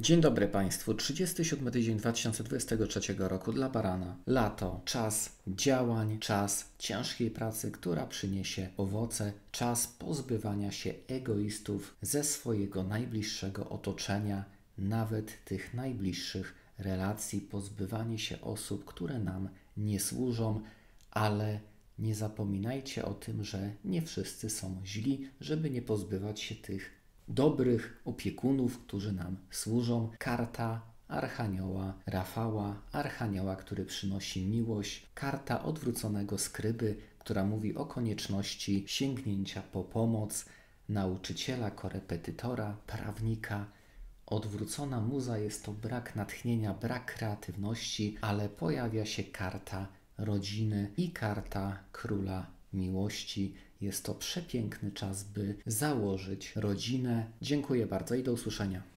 Dzień dobry Państwu. 37 tydzień 2023 roku dla Barana. Lato, czas działań, czas ciężkiej pracy, która przyniesie owoce, czas pozbywania się egoistów ze swojego najbliższego otoczenia, nawet tych najbliższych relacji, pozbywanie się osób, które nam nie służą, ale nie zapominajcie o tym, że nie wszyscy są źli, żeby nie pozbywać się tych dobrych opiekunów, którzy nam służą. Karta Archanioła Rafała, Archanioła, który przynosi miłość, karta odwróconego skryby, która mówi o konieczności sięgnięcia po pomoc nauczyciela, korepetytora, prawnika. Odwrócona muza jest to brak natchnienia, brak kreatywności, ale pojawia się karta rodziny i karta króla miłości, jest to przepiękny czas, by założyć rodzinę. Dziękuję bardzo i do usłyszenia.